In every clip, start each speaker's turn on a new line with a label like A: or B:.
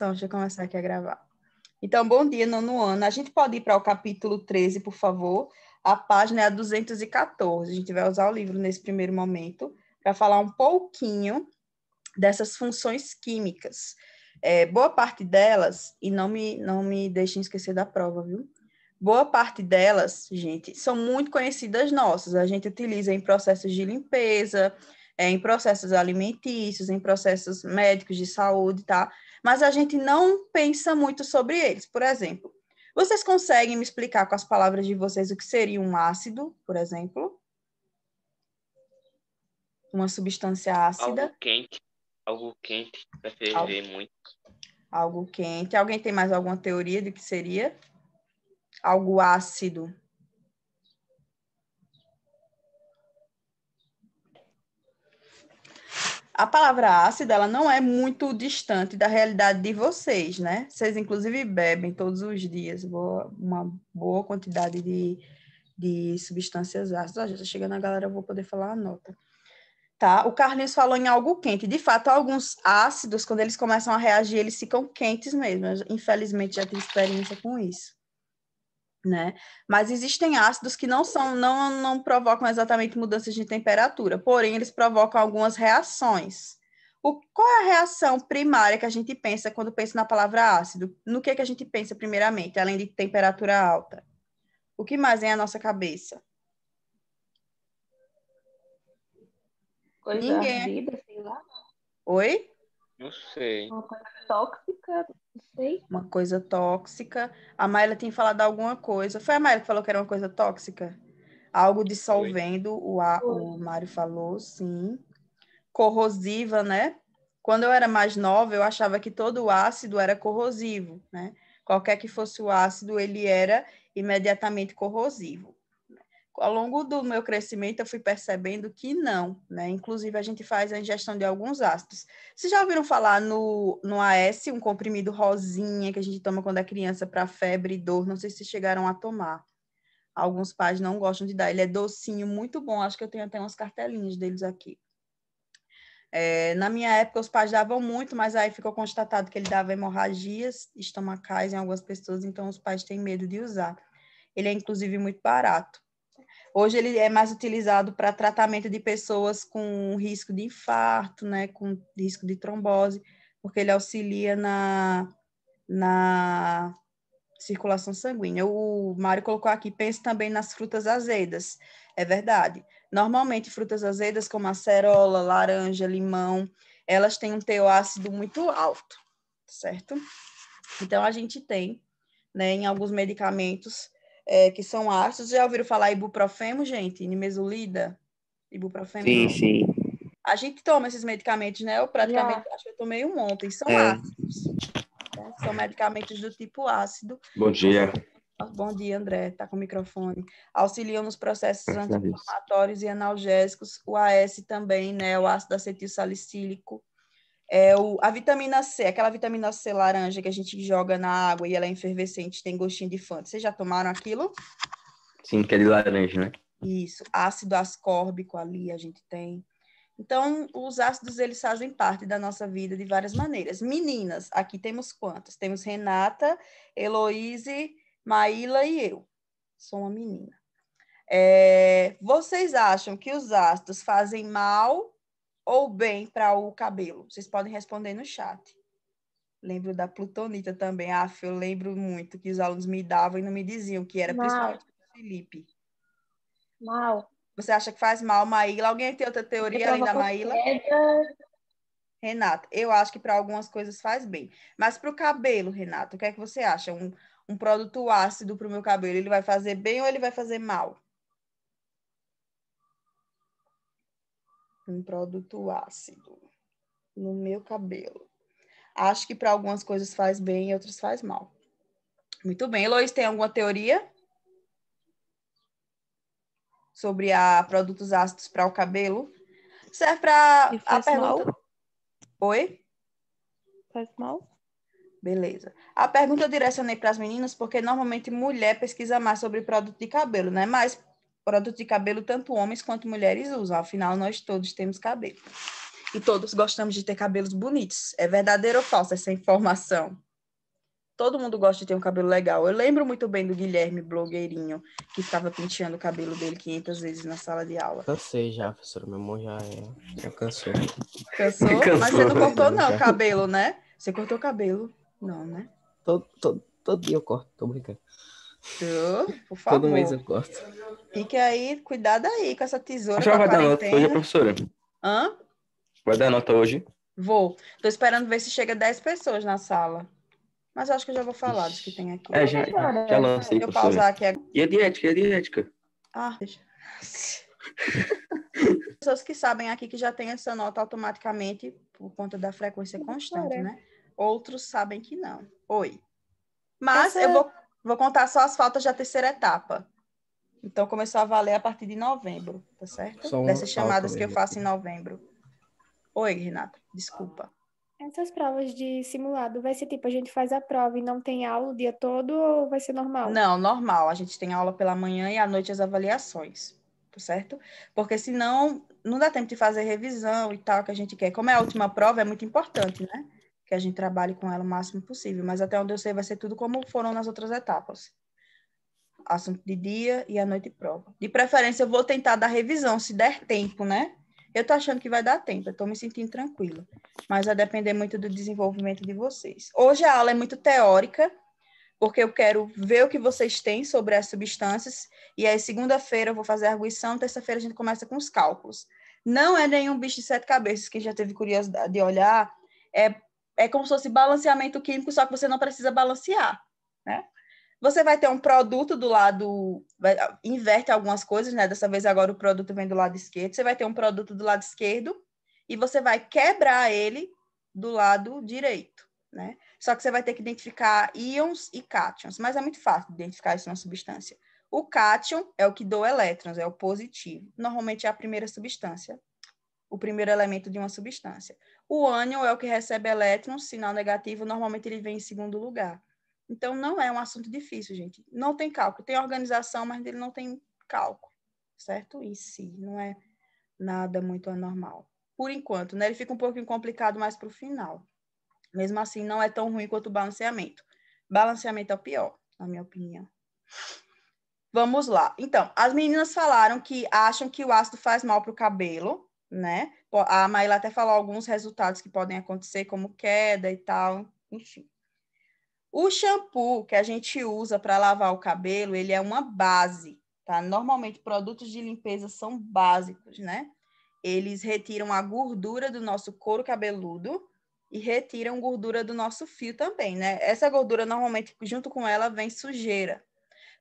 A: Então, deixa eu começar aqui a gravar. Então, bom dia, nono ano. A gente pode ir para o capítulo 13, por favor. A página é a 214. A gente vai usar o livro nesse primeiro momento para falar um pouquinho dessas funções químicas. É, boa parte delas, e não me, não me deixem esquecer da prova, viu? Boa parte delas, gente, são muito conhecidas nossas. A gente utiliza em processos de limpeza, é, em processos alimentícios, em processos médicos de saúde, tá? mas a gente não pensa muito sobre eles. Por exemplo, vocês conseguem me explicar com as palavras de vocês o que seria um ácido, por exemplo? Uma substância ácida. Algo quente. Algo quente para ferver algo, muito. Algo quente. Alguém tem mais alguma teoria do que seria? Algo ácido. a palavra ácida ela não é muito distante da realidade de vocês, né? Vocês, inclusive, bebem todos os dias boa, uma boa quantidade de, de substâncias ácidas. Ah, já está chegando a galera, eu vou poder falar a nota. Tá? O Carlinhos falou em algo quente. De fato, alguns ácidos, quando eles começam a reagir, eles ficam quentes mesmo. Eu, infelizmente, já tenho experiência com isso né? Mas existem ácidos que não são, não, não provocam exatamente mudanças de temperatura, porém eles provocam algumas reações. O, qual é a reação primária que a gente pensa quando pensa na palavra ácido? No que, que a gente pensa primeiramente, além de temperatura alta? O que mais vem à nossa cabeça? Coisa Ninguém. ardida, sei lá. Oi? Não sei. Uma coisa tóxica, Sei. Uma coisa tóxica. A Maíla tinha falado alguma coisa. Foi a Maíla que falou que era uma coisa tóxica? Algo dissolvendo, o, a, o Mário falou, sim. Corrosiva, né? Quando eu era mais nova, eu achava que todo o ácido era corrosivo, né? Qualquer que fosse o ácido, ele era imediatamente corrosivo ao longo do meu crescimento, eu fui percebendo que não, né? Inclusive, a gente faz a ingestão de alguns ácidos. Vocês já ouviram falar no, no AS, um comprimido rosinha que a gente toma quando é criança para febre e dor? Não sei se chegaram a tomar. Alguns pais não gostam de dar. Ele é docinho, muito bom. Acho que eu tenho até umas cartelinhas deles aqui. É, na minha época, os pais davam muito, mas aí ficou constatado que ele dava hemorragias estomacais em algumas pessoas, então os pais têm medo de usar. Ele é, inclusive, muito barato. Hoje ele é mais utilizado para tratamento de pessoas com risco de infarto, né, com risco de trombose, porque ele auxilia na, na circulação sanguínea. O Mário colocou aqui, pense também nas frutas azedas. É verdade. Normalmente, frutas azedas como acerola, laranja, limão, elas têm um teoácido ácido muito alto, certo? Então, a gente tem, né, em alguns medicamentos, é, que são ácidos. Já ouviram falar ibuprofeno, gente? Nimesulida? Ibuprofeno? Sim, sim. A gente toma esses medicamentos, né? Eu praticamente acho que eu tomei um ontem. São é. ácidos. Né? São medicamentos do tipo ácido. Bom dia. Bom dia, André. tá com o microfone. Auxiliam nos processos anti-inflamatórios e analgésicos. O AS também, né? O ácido acetil salicílico é o, a vitamina C, aquela vitamina C laranja que a gente joga na água e ela é efervescente, tem gostinho de fanta. Vocês já tomaram aquilo? Sim, que é de laranja, né? Isso. Ácido ascórbico ali a gente tem. Então, os ácidos, eles fazem parte da nossa vida de várias maneiras. Meninas, aqui temos quantas? Temos Renata, Heloíse, Maíla e eu. Sou uma menina. É, vocês acham que os ácidos fazem mal ou bem para o cabelo? Vocês podem responder no chat. Lembro da plutonita também. Ah, eu lembro muito que os alunos me davam e não me diziam que era, mal. principalmente o Felipe. Mal. Você acha que faz mal, Maíla? Alguém tem outra teoria além da Maíla? Queda. É Renata, eu acho que para algumas coisas faz bem. Mas para o cabelo, Renata, o que é que você acha? Um, um produto ácido para o meu cabelo, ele vai fazer bem ou ele vai fazer mal? um produto ácido no meu cabelo. Acho que para algumas coisas faz bem e outras faz mal. Muito bem, Lois, tem alguma teoria sobre a produtos ácidos para o cabelo? Serve é para a pergunta. Mal? Oi? Faz mal? Beleza. A pergunta eu direcionei para as meninas porque normalmente mulher pesquisa mais sobre produto de cabelo, né? Mas produto de cabelo tanto homens quanto mulheres usam, afinal nós todos temos cabelo. E todos gostamos de ter cabelos bonitos. É verdadeiro ou falso essa informação? Todo mundo gosta de ter um cabelo legal. Eu lembro muito bem do Guilherme, blogueirinho, que estava penteando o cabelo dele 500 vezes na sala de aula. Cansei já, professor. Meu amor já, é... já cansou. cansou. Cansou? Mas você não né? cortou, não, o cabelo, né? Você cortou o cabelo? Não, né? Todo, todo, todo dia eu corto, tô brincando. Tô, por favor. Todo mês eu corto. Fique aí, cuidado aí com essa tesoura. Você vai dar nota hoje, professora? Hã? Vai dar nota hoje? Vou. Tô esperando ver se chega 10 pessoas na sala. Mas acho que eu já vou falar dos que tem aqui. É, já, já, lancei, eu professora. pausar aqui agora. E a é diética, é e a diética? Ah, deixa. pessoas que sabem aqui que já tem essa nota automaticamente por conta da frequência constante, né? Outros sabem que não. Oi. Mas essa... eu vou, vou contar só as faltas da terceira etapa. Então começou a valer a partir de novembro, tá certo? São Dessas chamadas que eu faço em novembro. Oi, Renata, desculpa. Essas provas de simulado, vai ser tipo, a gente faz a prova e não tem aula o dia todo ou vai ser normal? Não, normal. A gente tem aula pela manhã e à noite as avaliações, tá certo? Porque senão não dá tempo de fazer revisão e tal que a gente quer. Como é a última prova, é muito importante, né? Que a gente trabalhe com ela o máximo possível. Mas até onde eu sei, vai ser tudo como foram nas outras etapas assunto de dia e à noite prova. De preferência, eu vou tentar dar revisão, se der tempo, né? Eu tô achando que vai dar tempo, eu tô me sentindo tranquila. Mas vai depender muito do desenvolvimento de vocês. Hoje a aula é muito teórica, porque eu quero ver o que vocês têm sobre as substâncias. E aí, segunda-feira, eu vou fazer a arguição, terça-feira a gente começa com os cálculos. Não é nenhum bicho de sete cabeças, que já teve curiosidade de olhar. É, é como se fosse balanceamento químico, só que você não precisa balancear, né? Você vai ter um produto do lado. Vai, inverte algumas coisas, né? Dessa vez agora o produto vem do lado esquerdo. Você vai ter um produto do lado esquerdo e você vai quebrar ele do lado direito, né? Só que você vai ter que identificar íons e cátions, mas é muito fácil identificar isso na substância. O cátion é o que doa elétrons, é o positivo. Normalmente é a primeira substância, o primeiro elemento de uma substância. O ânion é o que recebe elétrons, sinal negativo, normalmente ele vem em segundo lugar. Então, não é um assunto difícil, gente. Não tem cálculo. Tem organização, mas ele não tem cálculo, certo? E si não é nada muito anormal. Por enquanto, né? Ele fica um pouquinho complicado mais para o final. Mesmo assim, não é tão ruim quanto o balanceamento. Balanceamento é o pior, na minha opinião. Vamos lá. Então, as meninas falaram que acham que o ácido faz mal para o cabelo, né? A Maíla até falou alguns resultados que podem acontecer, como queda e tal, enfim. O shampoo que a gente usa para lavar o cabelo, ele é uma base, tá? Normalmente produtos de limpeza são básicos, né? Eles retiram a gordura do nosso couro cabeludo e retiram gordura do nosso fio também, né? Essa gordura normalmente junto com ela vem sujeira,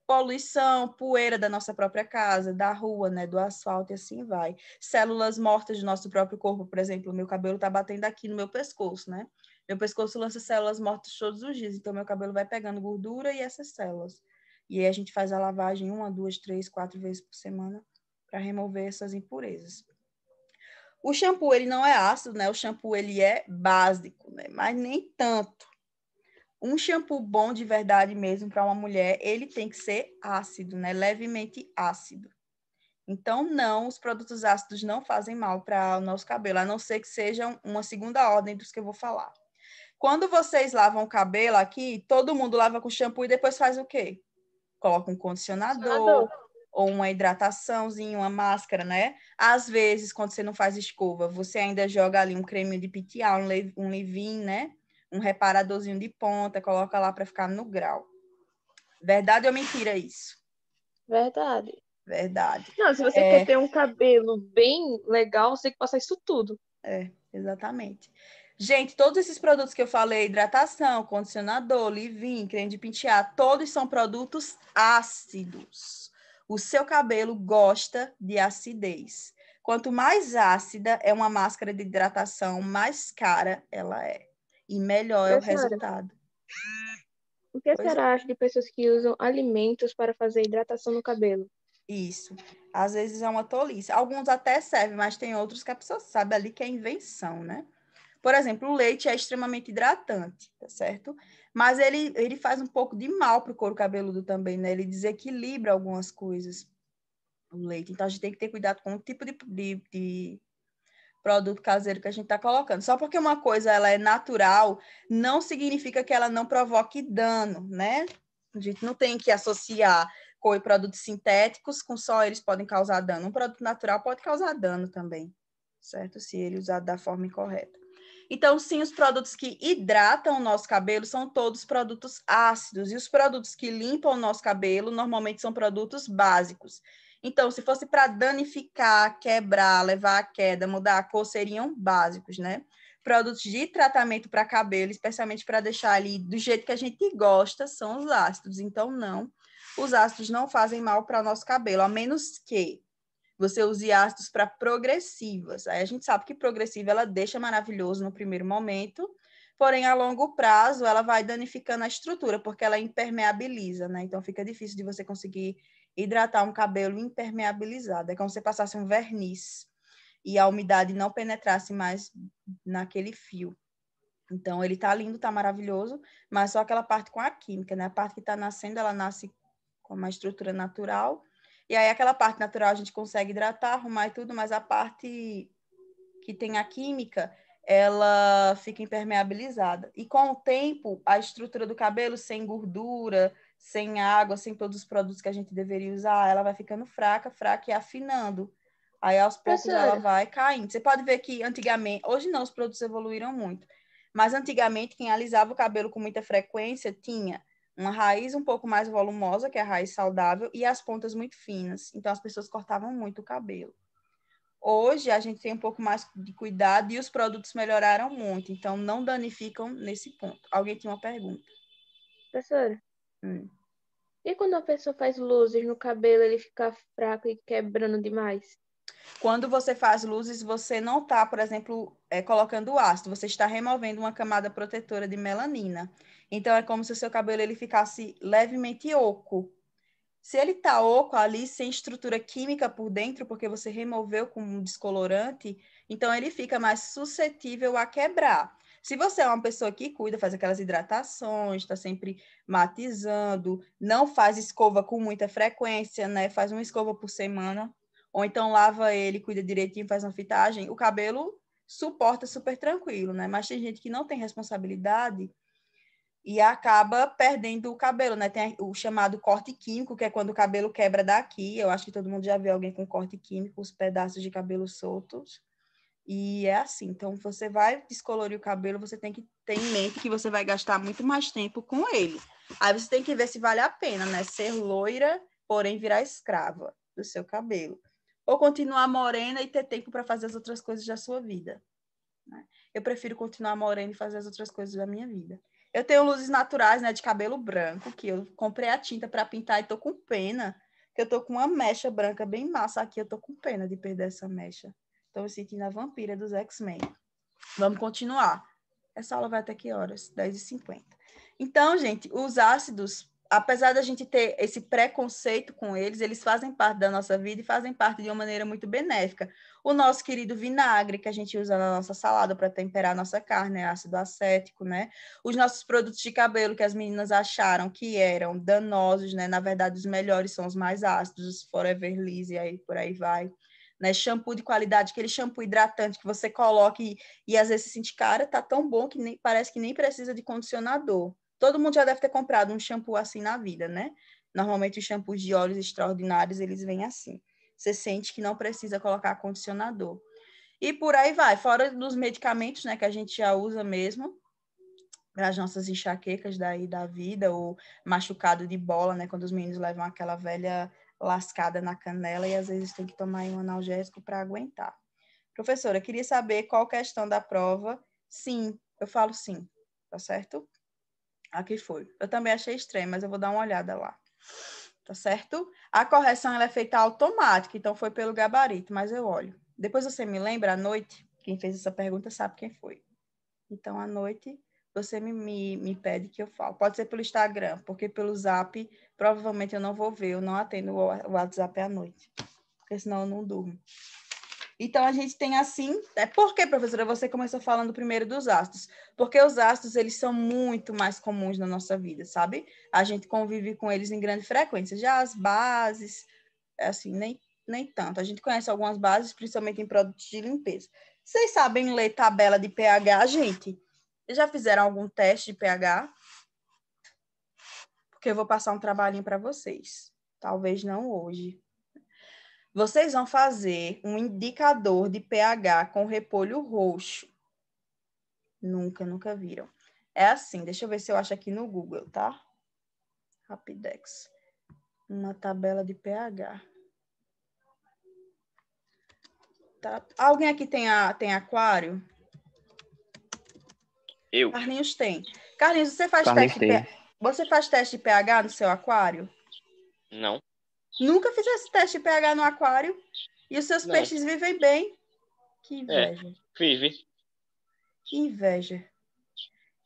A: poluição, poeira da nossa própria casa, da rua, né, do asfalto e assim vai. Células mortas do nosso próprio corpo, por exemplo, meu cabelo tá batendo aqui no meu pescoço, né? Meu pescoço lança células mortas todos os dias, então meu cabelo vai pegando gordura e essas células. E aí a gente faz a lavagem uma, duas, três, quatro vezes por semana para remover essas impurezas. O shampoo, ele não é ácido, né? O shampoo, ele é básico, né? Mas nem tanto. Um shampoo bom de verdade mesmo para uma mulher, ele tem que ser ácido, né? Levemente ácido. Então, não, os produtos ácidos não fazem mal para o nosso cabelo, a não ser que sejam uma segunda ordem dos que eu vou falar. Quando vocês lavam o cabelo aqui, todo mundo lava com shampoo e depois faz o quê? Coloca um condicionador, condicionador. ou uma hidrataçãozinha, uma máscara, né? Às vezes, quando você não faz escova, você ainda joga ali um creme de pitiar, um leave né? Um reparadorzinho de ponta, coloca lá para ficar no grau. Verdade ou mentira isso? Verdade. Verdade. Não, se você é... quer ter um cabelo bem legal, você tem que passar isso tudo. É, exatamente. Gente, todos esses produtos que eu falei, hidratação, condicionador, leave-in, creme de pentear, todos são produtos ácidos. O seu cabelo gosta de acidez. Quanto mais ácida é uma máscara de hidratação, mais cara ela é. E melhor é o é. resultado. O que a senhora acha de pessoas que usam alimentos para fazer hidratação no cabelo? Isso. Às vezes é uma tolice. Alguns até servem, mas tem outros que a pessoa sabe ali que é invenção, né? Por exemplo, o leite é extremamente hidratante, tá certo? Mas ele, ele faz um pouco de mal para o couro cabeludo também, né? Ele desequilibra algumas coisas, o leite. Então, a gente tem que ter cuidado com o tipo de, de, de produto caseiro que a gente está colocando. Só porque uma coisa ela é natural, não significa que ela não provoque dano, né? A gente não tem que associar coi produtos sintéticos com só eles podem causar dano. Um produto natural pode causar dano também, certo? Se ele é usar da forma incorreta. Então, sim, os produtos que hidratam o nosso cabelo são todos produtos ácidos, e os produtos que limpam o nosso cabelo normalmente são produtos básicos. Então, se fosse para danificar, quebrar, levar à queda, mudar a cor, seriam básicos, né? Produtos de tratamento para cabelo, especialmente para deixar ali do jeito que a gente gosta, são os ácidos. Então, não, os ácidos não fazem mal para o nosso cabelo, a menos que você use ácidos para progressivas. Aí a gente sabe que progressiva ela deixa maravilhoso no primeiro momento, porém a longo prazo ela vai danificando a estrutura, porque ela impermeabiliza, né? Então fica difícil de você conseguir hidratar um cabelo impermeabilizado. É como se passasse um verniz e a umidade não penetrasse mais naquele fio. Então ele tá lindo, tá maravilhoso, mas só aquela parte com a química, né? A parte que tá nascendo, ela nasce com uma estrutura natural e aí aquela parte natural a gente consegue hidratar, arrumar e tudo, mas a parte que tem a química, ela fica impermeabilizada. E com o tempo, a estrutura do cabelo sem gordura, sem água, sem todos os produtos que a gente deveria usar, ela vai ficando fraca, fraca e afinando. Aí aos poucos ela vai caindo. Você pode ver que antigamente, hoje não, os produtos evoluíram muito. Mas antigamente, quem alisava o cabelo com muita frequência tinha uma raiz um pouco mais volumosa, que é a raiz saudável, e as pontas muito finas. Então as pessoas cortavam muito o cabelo. Hoje a gente tem um pouco mais de cuidado e os produtos melhoraram muito, então não danificam nesse ponto. Alguém tinha uma pergunta? Professora? Hum. E quando a pessoa faz luzes no cabelo, ele fica fraco e quebrando demais? Quando você faz luzes, você não está, por exemplo, é, colocando ácido, você está removendo uma camada protetora de melanina. Então, é como se o seu cabelo ele ficasse levemente oco. Se ele está oco ali, sem estrutura química por dentro, porque você removeu com um descolorante, então ele fica mais suscetível a quebrar. Se você é uma pessoa que cuida, faz aquelas hidratações, está sempre matizando, não faz escova com muita frequência, né? Faz uma escova por semana, ou então lava ele, cuida direitinho, faz uma fitagem, o cabelo suporta super tranquilo, né? Mas tem gente que não tem responsabilidade e acaba perdendo o cabelo, né? Tem o chamado corte químico, que é quando o cabelo quebra daqui. Eu acho que todo mundo já viu alguém com corte químico, os pedaços de cabelo soltos. E é assim, então você vai descolorir o cabelo, você tem que ter em mente que você vai gastar muito mais tempo com ele. Aí você tem que ver se vale a pena, né? Ser loira, porém virar escrava do seu cabelo ou continuar morena e ter tempo para fazer as outras coisas da sua vida. Né? Eu prefiro continuar morena e fazer as outras coisas da minha vida. Eu tenho luzes naturais, né, de cabelo branco, que eu comprei a tinta para pintar e tô com pena, que eu tô com uma mecha branca bem massa aqui, eu tô com pena de perder essa mecha. Tô me sentindo a vampira dos X-Men. Vamos continuar. Essa aula vai até que horas? 10h50. Então, gente, os ácidos apesar da gente ter esse preconceito com eles, eles fazem parte da nossa vida e fazem parte de uma maneira muito benéfica. O nosso querido vinagre, que a gente usa na nossa salada para temperar a nossa carne, é ácido acético, né? Os nossos produtos de cabelo, que as meninas acharam que eram danosos, né? Na verdade, os melhores são os mais ácidos, os Forever Liss e aí por aí vai. Né, shampoo de qualidade, aquele shampoo hidratante que você coloca e, e às vezes se sente, cara, tá tão bom que nem, parece que nem precisa de condicionador. Todo mundo já deve ter comprado um shampoo assim na vida, né? Normalmente os shampoos de óleos extraordinários, eles vêm assim. Você sente que não precisa colocar condicionador. E por aí vai, fora dos medicamentos, né, que a gente já usa mesmo para as nossas enxaquecas daí da vida ou machucado de bola, né, quando os meninos levam aquela velha lascada na canela e às vezes tem que tomar um analgésico para aguentar. Professora, queria saber qual questão da prova. Sim, eu falo sim, tá certo? Aqui foi. Eu também achei estranho, mas eu vou dar uma olhada lá. Tá certo? A correção ela é feita automática, então foi pelo gabarito, mas eu olho. Depois você me lembra à noite, quem fez essa pergunta sabe quem foi. Então, à noite, você me, me, me pede que eu falo. Pode ser pelo Instagram, porque pelo Zap, provavelmente eu não vou ver, eu não atendo o WhatsApp à noite, porque senão eu não durmo. Então, a gente tem assim... é Por que, professora, você começou falando primeiro dos astros? Porque os astros, eles são muito mais comuns na nossa vida, sabe? A gente convive com eles em grande frequência. Já as bases, é assim, nem, nem tanto. A gente conhece algumas bases, principalmente em produtos de limpeza. Vocês sabem ler tabela de pH, gente? Já fizeram algum teste de pH? Porque eu vou passar um trabalhinho para vocês. Talvez não hoje, vocês vão fazer um indicador de pH com repolho roxo. Nunca, nunca viram. É assim, deixa eu ver se eu acho aqui no Google, tá? Rapidex. Uma tabela de pH. Tá. Alguém aqui tem, a, tem aquário? Eu. Carlinhos tem. Carlinhos, você faz, Carlinhos teste tem. de, você faz teste de pH no seu aquário? Não. Nunca fizesse teste de pH no aquário e os seus Não. peixes vivem bem. Que é, inveja. É, vive. Que inveja.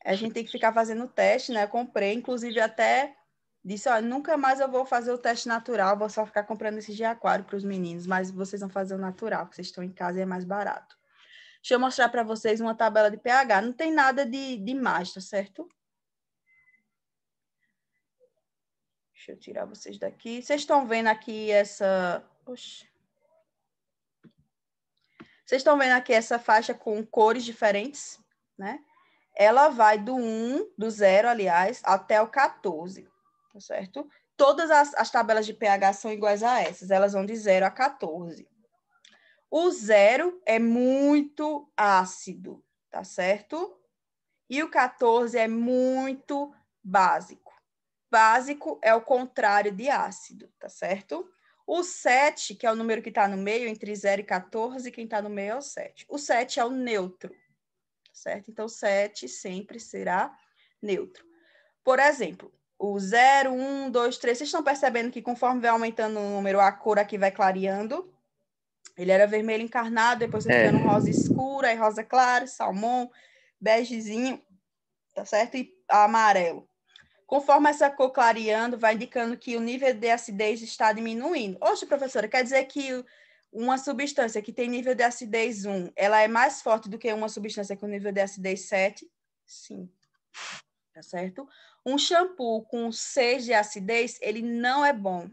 A: A gente tem que ficar fazendo o teste, né? Eu comprei, inclusive, até disse, ó, nunca mais eu vou fazer o teste natural, vou só ficar comprando esse de aquário para os meninos, mas vocês vão fazer o natural, porque vocês estão em casa e é mais barato. Deixa eu mostrar para vocês uma tabela de pH. Não tem nada de, de mais, tá certo? Deixa eu tirar vocês daqui. Vocês estão vendo aqui essa... Oxi. Vocês estão vendo aqui essa faixa com cores diferentes, né? Ela vai do 1, do 0, aliás, até o 14, tá certo? Todas as, as tabelas de pH são iguais a essas, elas vão de 0 a 14. O 0 é muito ácido, tá certo? E o 14 é muito básico. Básico é o contrário de ácido, tá certo? O 7, que é o número que está no meio, entre 0 e 14, quem está no meio é o 7. O 7 é o neutro, tá certo? Então, 7 sempre será neutro. Por exemplo, o 0, 1, 2, 3. Vocês estão percebendo que conforme vai aumentando o número, a cor aqui vai clareando? Ele era vermelho encarnado, depois foi é. ficando rosa escura, aí rosa clara, salmão, begezinho, tá certo? E amarelo. Conforme essa cor clareando, vai indicando que o nível de acidez está diminuindo. Oxe, professora, quer dizer que uma substância que tem nível de acidez 1, ela é mais forte do que uma substância com nível de acidez 7? Sim. Tá certo? Um shampoo com 6 de acidez, ele não é bom.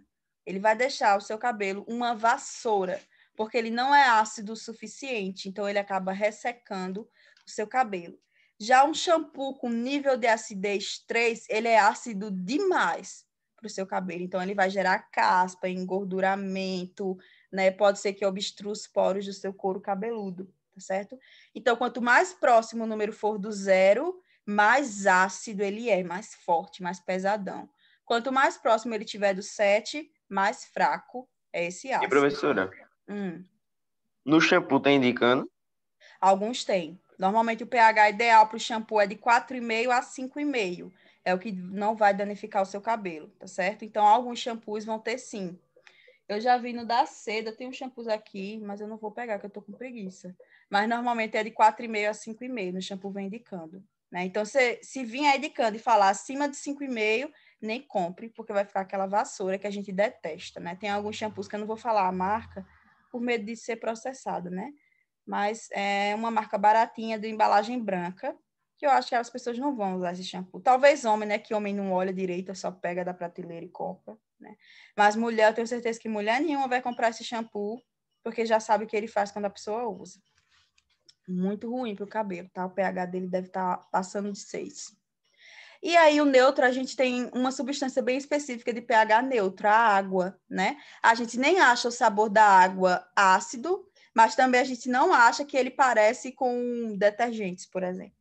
A: Ele vai deixar o seu cabelo uma vassoura, porque ele não é ácido o suficiente, então ele acaba ressecando o seu cabelo. Já um shampoo com nível de acidez 3, ele é ácido demais para o seu cabelo. Então, ele vai gerar caspa, engorduramento, né? Pode ser que obstrua os poros do seu couro cabeludo, tá certo? Então, quanto mais próximo o número for do zero, mais ácido ele é, mais forte, mais pesadão. Quanto mais próximo ele tiver do 7, mais fraco é esse ácido. E professora? Hum. No shampoo tá indicando? Alguns têm. Normalmente o pH ideal para o shampoo é de 4,5 a 5,5. É o que não vai danificar o seu cabelo, tá certo? Então, alguns shampoos vão ter sim. Eu já vi no da seda, tem uns shampoos aqui, mas eu não vou pegar, que eu tô com preguiça. Mas normalmente é de 4,5 a 5,5, no shampoo vem indicando. Né? Então, se, se vir aí é indicando e falar acima de 5,5, nem compre, porque vai ficar aquela vassoura que a gente detesta, né? Tem alguns shampoos que eu não vou falar a marca, por medo de ser processado, né? mas é uma marca baratinha de embalagem branca, que eu acho que as pessoas não vão usar esse shampoo. Talvez homem, né? Que homem não olha direito, só pega da prateleira e compra, né? Mas mulher, eu tenho certeza que mulher nenhuma vai comprar esse shampoo, porque já sabe o que ele faz quando a pessoa usa. Muito ruim para o cabelo, tá? O pH dele deve estar tá passando de 6. E aí, o neutro, a gente tem uma substância bem específica de pH neutro, a água, né? A gente nem acha o sabor da água ácido, mas também a gente não acha que ele parece com detergentes, por exemplo.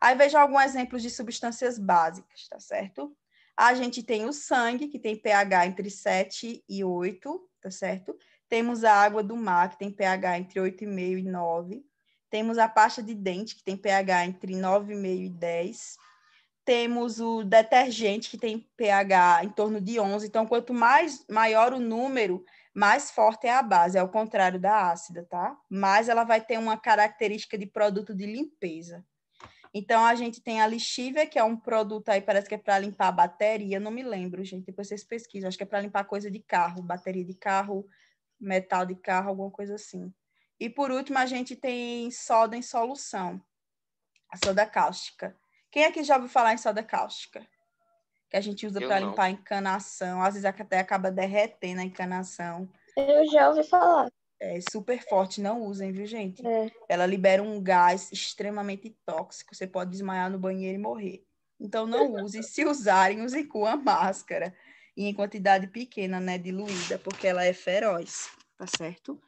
A: Aí veja alguns exemplos de substâncias básicas, tá certo? A gente tem o sangue, que tem pH entre 7 e 8, tá certo? Temos a água do mar, que tem pH entre 8,5 e 9. Temos a pasta de dente, que tem pH entre 9,5 e 10. Temos o detergente, que tem pH em torno de 11. Então, quanto mais maior o número, mais forte é a base, é o contrário da ácida, tá? Mas ela vai ter uma característica de produto de limpeza. Então, a gente tem a lixívia, que é um produto aí, parece que é para limpar a bateria, não me lembro, gente, depois vocês pesquisam. Acho que é para limpar coisa de carro, bateria de carro, metal de carro, alguma coisa assim. E, por último, a gente tem soda em solução, a soda cáustica. Quem aqui já ouviu falar em soda cáustica? que a gente usa para limpar a encanação, às vezes até acaba derretendo a encanação. Eu já ouvi falar. É super forte, não usem, viu, gente? É. Ela libera um gás extremamente tóxico, você pode desmaiar no banheiro e morrer. Então não usem, se usarem, usem com a máscara e em quantidade pequena, né, diluída, porque ela é feroz, tá certo?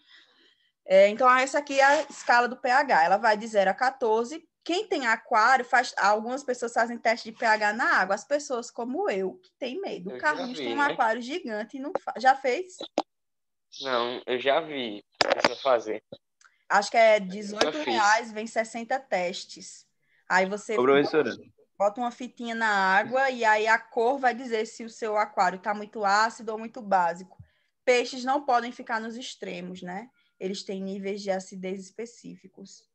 A: É, então, essa aqui é a escala do pH. Ela vai de 0 a 14 quem tem aquário, faz, algumas pessoas fazem teste de pH na água. As pessoas como eu, que tem medo. O Carlos tem um né? aquário gigante e não faz. Já fez? Não, eu já vi pessoa fazer. Acho que é 18 reais, vem 60 testes. Aí você Ô, bota uma fitinha na água e aí a cor vai dizer se o seu aquário está muito ácido ou muito básico. Peixes não podem ficar nos extremos, né? Eles têm níveis de acidez específicos.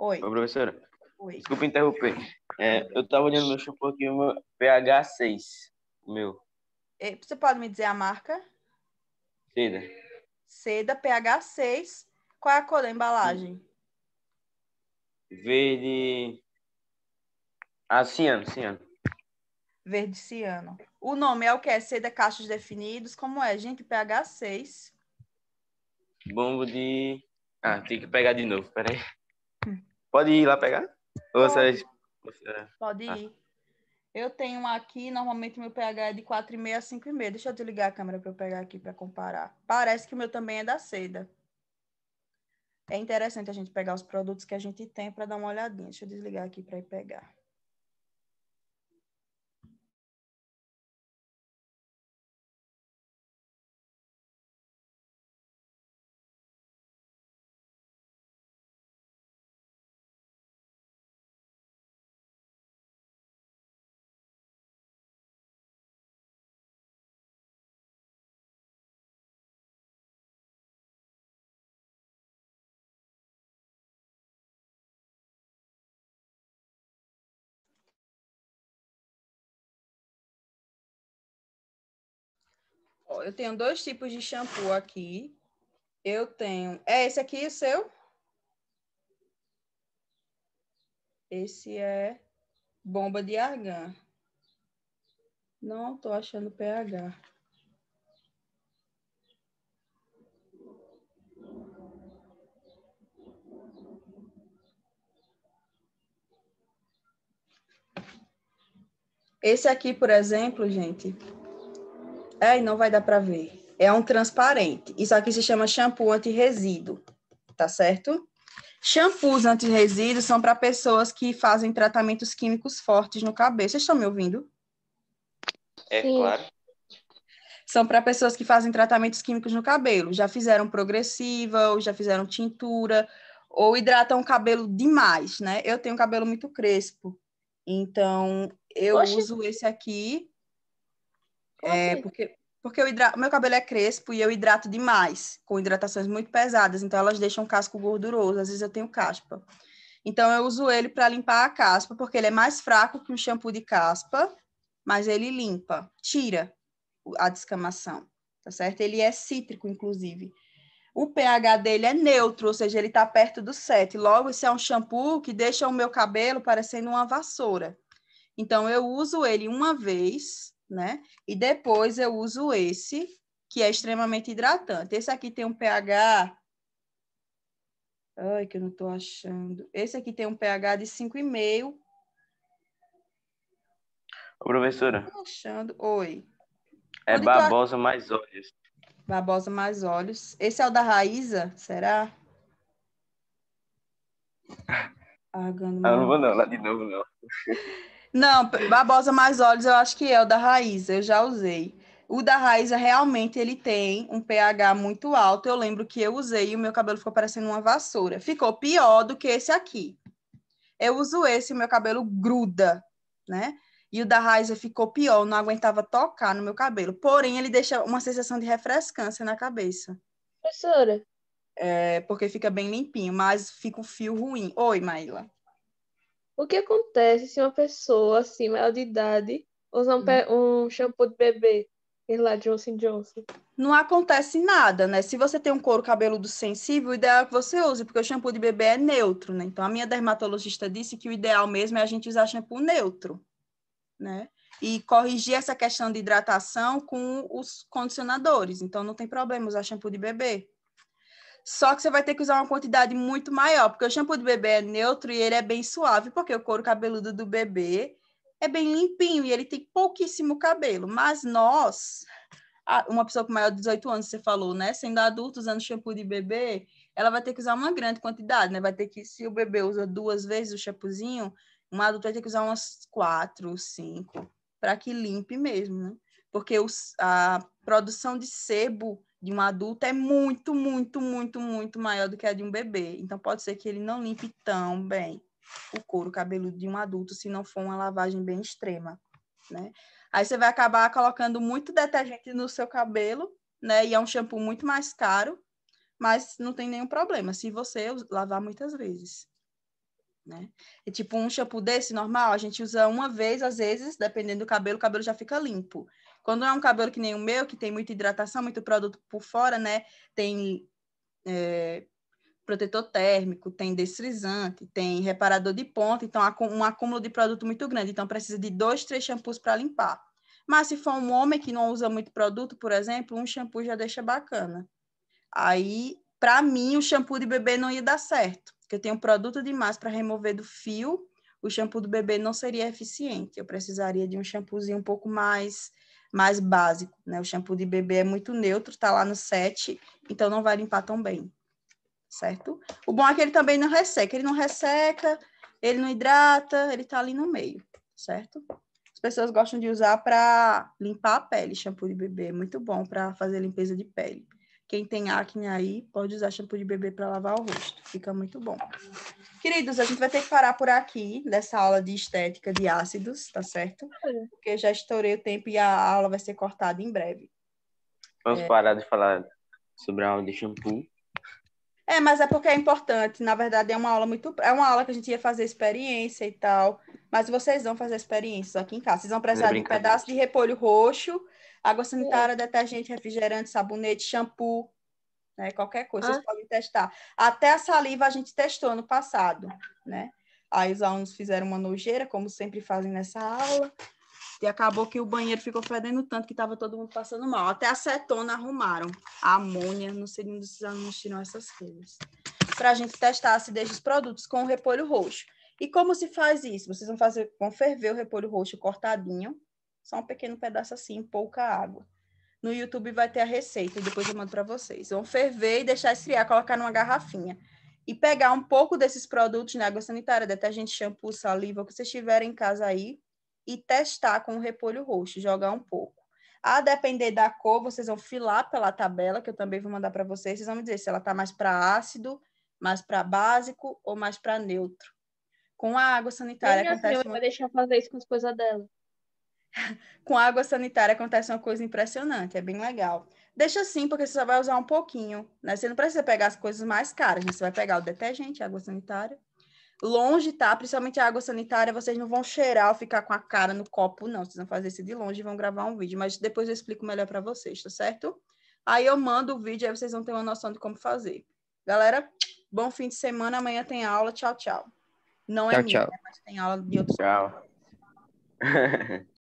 A: Oi. professora. Oi. Desculpa interromper. É, eu estava olhando meu shampoo aqui, o meu pH 6, o meu. É, você pode me dizer a marca? Seda. Seda, pH 6. Qual é a cor da embalagem? Verde... Ah, ciano, ciano. Verde ciano. O nome é o que? É seda caixas definidos? Como é, gente? pH 6. Bombo de... Ah, tem que pegar de novo, peraí. Pode ir lá pegar? Ou Pode é? ah. ir. Ah. Eu tenho aqui, normalmente meu pH é de 4,5 a 5,5. Deixa eu desligar a câmera para eu pegar aqui para comparar. Parece que o meu também é da seda. É interessante a gente pegar os produtos que a gente tem para dar uma olhadinha. Deixa eu desligar aqui para ir pegar. eu tenho dois tipos de shampoo aqui. Eu tenho. É esse aqui o seu? Esse é bomba de argan. Não tô achando pH. Esse aqui, por exemplo, gente, e não vai dar para ver. É um transparente. Isso aqui se chama shampoo anti-resíduo, tá certo? Shampoos anti-resíduos são para pessoas que fazem tratamentos químicos fortes no cabelo. Vocês estão me ouvindo? É, Sim. claro são para pessoas que fazem tratamentos químicos no cabelo. Já fizeram progressiva, ou já fizeram tintura, ou hidratam o cabelo demais, né? Eu tenho cabelo muito crespo, então eu uso esse aqui é, assim? porque porque eu meu cabelo é crespo e eu hidrato demais, com hidratações muito pesadas, então elas deixam o casco gorduroso, às vezes eu tenho caspa. Então eu uso ele para limpar a caspa, porque ele é mais fraco que um shampoo de caspa, mas ele limpa, tira a descamação, tá certo? Ele é cítrico, inclusive. O pH dele é neutro, ou seja, ele está perto do 7. Logo, esse é um shampoo que deixa o meu cabelo parecendo uma vassoura. Então, eu uso ele uma vez né? E depois eu uso esse, que é extremamente hidratante. Esse aqui tem um pH... Ai, que eu não estou achando. Esse aqui tem um pH de 5,5. Ô, professora. Não tô achando. Oi. É Onde babosa tu... mais olhos. Babosa mais olhos. Esse é o da Raíza, será? Ah, ah, eu não vou não, lá de novo não. Não, babosa mais olhos eu acho que é o da raiz, eu já usei. O da raiz é, realmente ele tem um pH muito alto. Eu lembro que eu usei e o meu cabelo ficou parecendo uma vassoura. Ficou pior do que esse aqui. Eu uso esse e meu cabelo gruda, né? E o da raiz ficou pior, não aguentava tocar no meu cabelo. Porém, ele deixa uma sensação de refrescância na cabeça. Professora? É, porque fica bem limpinho, mas fica um fio ruim. Oi, Maíla. O que acontece se uma pessoa assim, maior de idade usa um, hum. um shampoo de bebê? lá Johnson Johnson. Não acontece nada, né? Se você tem um couro cabeludo sensível, o ideal é que você use, porque o shampoo de bebê é neutro, né? Então a minha dermatologista disse que o ideal mesmo é a gente usar shampoo neutro, né? E corrigir essa questão de hidratação com os condicionadores. Então não tem problema usar shampoo de bebê. Só que você vai ter que usar uma quantidade muito maior, porque o shampoo do bebê é neutro e ele é bem suave, porque o couro cabeludo do bebê é bem limpinho e ele tem pouquíssimo cabelo. Mas nós, uma pessoa com maior de 18 anos, você falou, né? Sendo adulto, usando shampoo de bebê, ela vai ter que usar uma grande quantidade, né? Vai ter que, se o bebê usa duas vezes o shampoozinho, um adulto vai ter que usar umas quatro, cinco, para que limpe mesmo, né? Porque os, a produção de sebo de um adulto é muito, muito, muito, muito maior do que a de um bebê. Então, pode ser que ele não limpe tão bem o couro cabeludo de um adulto se não for uma lavagem bem extrema, né? Aí você vai acabar colocando muito detergente no seu cabelo, né? E é um shampoo muito mais caro, mas não tem nenhum problema se você lavar muitas vezes, né? E é tipo um shampoo desse normal, a gente usa uma vez às vezes, dependendo do cabelo, o cabelo já fica limpo. Quando é um cabelo que nem o meu, que tem muita hidratação, muito produto por fora, né? Tem é, protetor térmico, tem desfrizante, tem reparador de ponta, então há um acúmulo de produto muito grande. Então precisa de dois, três shampoos para limpar. Mas se for um homem que não usa muito produto, por exemplo, um shampoo já deixa bacana. Aí, para mim, o shampoo de bebê não ia dar certo, porque eu tenho produto demais para remover do fio. O shampoo do bebê não seria eficiente. Eu precisaria de um shampoozinho um pouco mais mais básico, né? O shampoo de bebê é muito neutro, tá lá no 7, então não vai limpar tão bem, certo? O bom é que ele também não resseca, ele não resseca, ele não hidrata, ele tá ali no meio, certo? As pessoas gostam de usar para limpar a pele, shampoo de bebê, é muito bom para fazer limpeza de pele. Quem tem acne aí pode usar shampoo de bebê para lavar o rosto. Fica muito bom. Queridos, a gente vai ter que parar por aqui dessa aula de estética de ácidos, tá certo? É. Porque já estourei o tempo e a aula vai ser cortada em breve. Vamos é... parar de falar sobre a aula de shampoo. É, mas é porque é importante. Na verdade, é uma aula muito. É uma aula que a gente ia fazer experiência e tal. Mas vocês vão fazer experiências aqui em casa. Vocês vão precisar é de um é pedaço de repolho roxo água é. sanitária, detergente, refrigerante, sabonete, shampoo, né? Qualquer coisa, ah. vocês podem testar. Até a saliva a gente testou no passado, né? Aí os alunos fizeram uma nojeira, como sempre fazem nessa aula, e acabou que o banheiro ficou fedendo tanto que estava todo mundo passando mal. Até a acetona arrumaram, a amônia, não sei nem onde os alunos tiram essas coisas. Para a gente testar a acidez dos produtos com o repolho roxo. E como se faz isso? Vocês vão fazer, vão ferver o repolho roxo cortadinho, só um pequeno pedaço assim, pouca água. No YouTube vai ter a receita, depois eu mando para vocês. Vão ferver e deixar esfriar, colocar numa garrafinha. E pegar um pouco desses produtos na né, água sanitária, detergente, shampoo, saliva, o que vocês tiverem em casa aí, e testar com o repolho roxo, jogar um pouco. A depender da cor, vocês vão filar pela tabela, que eu também vou mandar para vocês. Vocês vão me dizer se ela está mais para ácido, mais para básico ou mais para neutro. Com a água sanitária eu acontece... Eu uma... vou deixar fazer isso com as coisas dela com água sanitária acontece uma coisa impressionante, é bem legal. Deixa assim, porque você só vai usar um pouquinho, né? Você não precisa pegar as coisas mais caras, né? Você vai pegar o detergente, a água sanitária. Longe, tá? Principalmente a água sanitária, vocês não vão cheirar ou ficar com a cara no copo, não. Vocês vão fazer isso de longe e vão gravar um vídeo. Mas depois eu explico melhor para vocês, tá certo? Aí eu mando o vídeo, aí vocês vão ter uma noção de como fazer. Galera, bom fim de semana. Amanhã tem aula. Tchau, tchau. Não é minha, tchau. Né? mas tem aula de outros. Tchau.